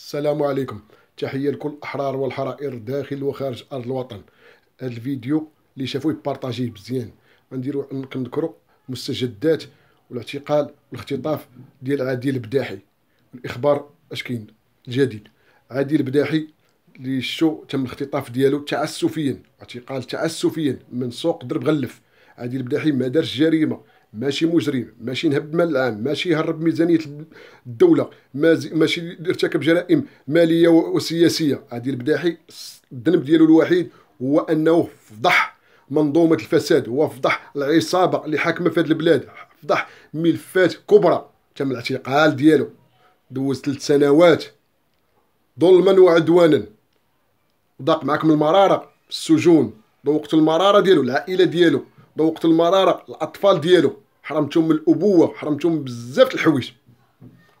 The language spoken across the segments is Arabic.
السلام عليكم تحيه لكل الاحرار والحرائر داخل وخارج ارض الوطن هذا الفيديو اللي شافوه يبارطاجيه مزيان غنديرو نذكروا مستجدات والاعتقال والاختطاف ديال عادل بداحي الاخبار اش كاين الجديد عادل بداحي اللي شو تم الاختطاف ديالو تعسفيا اعتقال تعسفيا من سوق درب غلف عادل بداحي ما دارش جريمه ماشي مجرم ماشي نهب المال العام ماشي يهرب ميزانيه الدوله ماشي ارتكب جرائم ماليه وسياسيه هذه البداحي الذنب ديالو الوحيد هو انه فضح منظومه الفساد هو فضح العصابه اللي حاكمه في هذه البلاد فضح ملفات كبرى تم الاعتقال ديالو دوز ثلاث سنوات ظلما وعدوانا ضاق معكم المراره السجون ذوقت المراره ديالو العائله ديالو ذوقت المراره الاطفال ديالو حرمتهم من الابوه حرمتهم بزاف الحوايج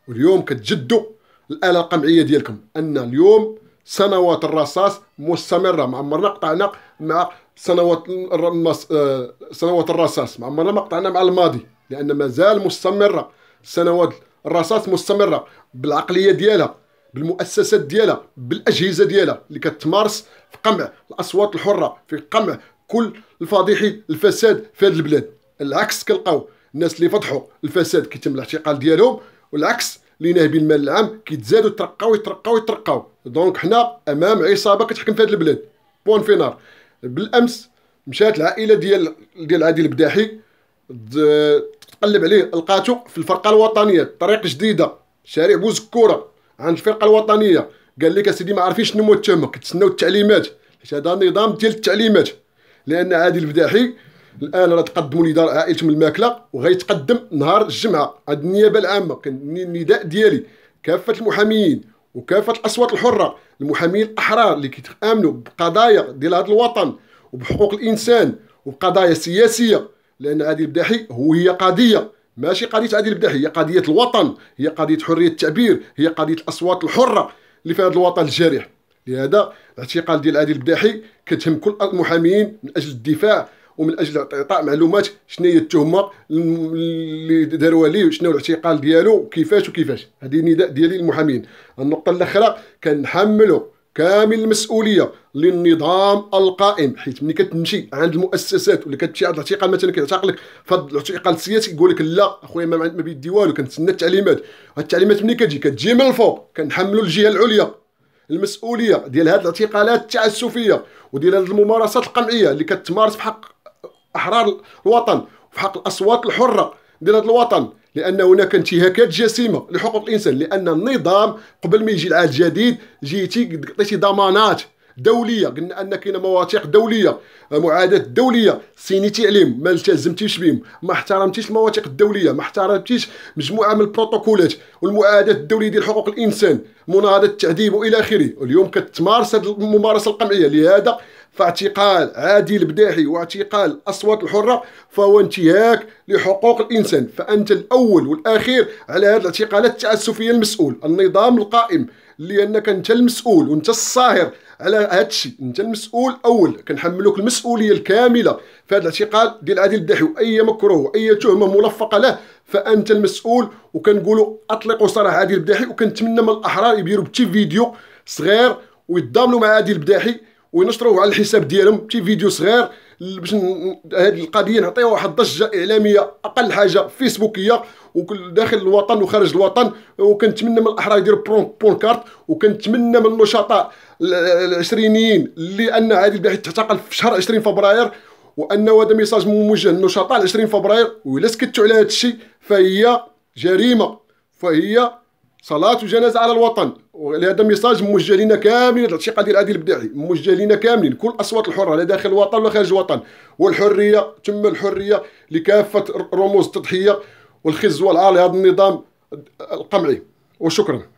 واليوم كتجدوا الاله القمعيه ديالكم ان اليوم سنوات الرصاص مستمره ما عمرنا قطعنا مع سنوات الرمص... آه، سنوات الرصاص ما عمرنا ما قطعنا مع الماضي لان مازال مستمره سنوات الرصاص مستمره بالعقليه ديالها بالمؤسسات ديالها بالاجهزه ديالها اللي كتمارس في قمع الاصوات الحره في قمع كل الفضيحي الفساد في هذه البلاد العكس كنلقاو الناس اللي فضحوا الفساد كيتم الاعتقال ديالهم والعكس اللي ناهبين المال العام كيتزادوا يترقاو يترقاو يترقاو دونك حنا امام عصابه كتحكم في هذه البلاد بوان فينار بالامس مشات العائله ديال ديال عادل البداحي تقلب عليه لقاتو في الفرقه الوطنيه طريق جديده شارع بوزكوره عند الفرقه الوطنيه قال لك اسيدي ما عارفينش شنو هو كتسناو التعليمات حيت هذا نظام ديال التعليمات لان عادل البداحي الان راه تقدموا نداء عائلتهم الماكله وغيتقدم نهار الجمعه عند النيابه العامه النداء ديالي كافه المحاميين وكافه الاصوات الحره المحامين الاحرار اللي كيتامنوا بقضايا ديال هذا الوطن وبحقوق الانسان وبقضايا سياسيه لان عادل البداحي هو هي قضيه ماشي قضيه عادل البداحي هي قضيه الوطن هي قضيه حريه التعبير هي قضيه الاصوات الحره اللي في هذا الوطن الجارح لهذا الاعتقال ديال عادل البداحي كتهم كل المحامين من اجل الدفاع ومن اجل اعطاء معلومات شنو هي التهمه اللي داروها ليه وشنو الاعتقال ديالو وكيفاش وكيفاش هذه نداء ديالي للمحامين النقطه الاخيره كنحملوا كامل المسؤوليه للنظام القائم حيت ملي كتمشي عند المؤسسات ولا كتمشي عند الاعتقال مثلا كيعتقلك فهاد الاعتقال السياسي كيقول لك لا اخويا ما ما بيدي والو كنتسنى التعليمات هاد التعليمات ملي كتجي كتجي من الفوق كنحملوا الجهه العليا المسؤوليه ديال هاد الاعتقالات التعسفيه وديال هاد الممارسات القمعيه اللي كتمارس في حق احرار الوطن وفي حق الاصوات الحره ديال هذا الوطن لان هناك انتهاكات جسيمه لحقوق الانسان لان النظام قبل ما يجي العهد الجديد جيتي عطيتي ضمانات دوليه قلنا ان كاين مواثيق دوليه معاهدات دوليه سينيتي عليهم ما التزمتيش بهم ما احترمتيش المواثيق الدوليه ما احترمتيش مجموعه من البروتوكولات والمعاهدات الدوليه ديال حقوق الانسان مناهضه التعذيب والى اخره اليوم كتمارس هذه الممارسه القمعيه لهذا فاعتقال عادي البداحي واعتقال الاصوات الحره فهو انتهاك لحقوق الانسان فانت الاول والاخير على هذه الاعتقالات التعسفيه المسؤول النظام القائم لانك انت المسؤول وانت الصاهر على هذا الشيء انت المسؤول اول كنحملوك المسؤوليه الكامله في هذا الاعتقال ديال عادل الدحي اي مكروه اي تهمه ملفقه له فانت المسؤول وكنقولوا اطلقوا سراح عادل الدحي وكنتمنى من الاحرار يديروا بتي فيديو صغير ويتضامنوا مع عادل الدحي وينشروه على الحساب ديالهم تي فيديو صغير باش هذه القضيه نعطيها واحد ضجه اعلاميه اقل حاجه فيسبوكيه داخل الوطن وخارج الوطن وكنتمنى من الاحرار يديروا بون كارت وكنتمنى من النشطاء العشرينيين لان هذه الباحث تعتقل في شهر 20 فبراير وان هذا ميساج موجه للنشطاء 20 فبراير ولا سكتوا على هذا الشيء فهي جريمه فهي صلاة وجنازة على الوطن لهذا ميساج موجه لنا كاملين هذا الشيء قادر عادل الابداعي موجه لنا كاملين كل الاصوات الحره لا داخل الوطن ولا خارج الوطن والحريه تم الحريه لكافه رموز التضحيه والخزوه العالي هذا النظام القمعي وشكرا